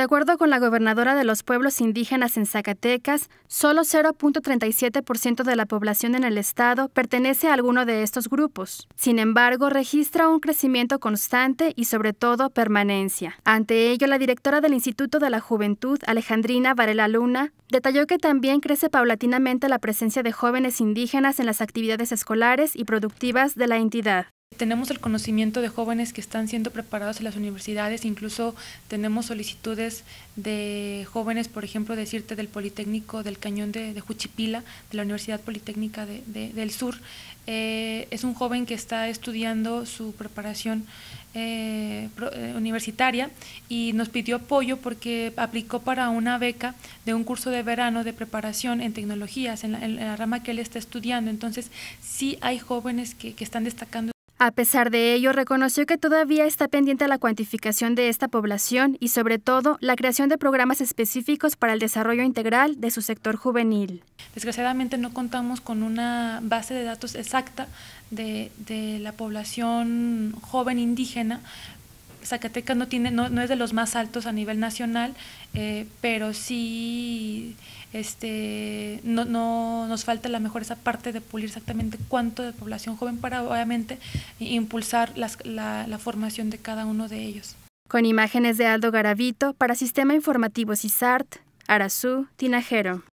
De acuerdo con la gobernadora de los pueblos indígenas en Zacatecas, solo 0.37% de la población en el estado pertenece a alguno de estos grupos. Sin embargo, registra un crecimiento constante y sobre todo permanencia. Ante ello, la directora del Instituto de la Juventud, Alejandrina Varela Luna, detalló que también crece paulatinamente la presencia de jóvenes indígenas en las actividades escolares y productivas de la entidad. Tenemos el conocimiento de jóvenes que están siendo preparados en las universidades, incluso tenemos solicitudes de jóvenes, por ejemplo, decirte del Politécnico del Cañón de, de Juchipila, de la Universidad Politécnica del Sur. Eh, es un joven que está estudiando su preparación eh, eh, universitaria y nos pidió apoyo porque aplicó para una beca de un curso de verano de preparación en tecnologías, en la, rama que él está estudiando. Entonces, sí hay jóvenes que, que están destacando. A pesar de ello, reconoció que todavía está pendiente la cuantificación de esta población y, sobre todo, la creación de programas específicos para el desarrollo integral de su sector juvenil. Desgraciadamente no contamos con una base de datos exacta de, la población joven indígena, Zacatecas no tiene, no, es de los más altos a nivel nacional, eh, pero sí este, no, nos falta la mejor esa parte de pulir exactamente cuánto de población joven para obviamente impulsar la, la formación de cada uno de ellos. Con imágenes de Aldo Garavito para Sistema Informativo CISART, Arazú, Tinajero.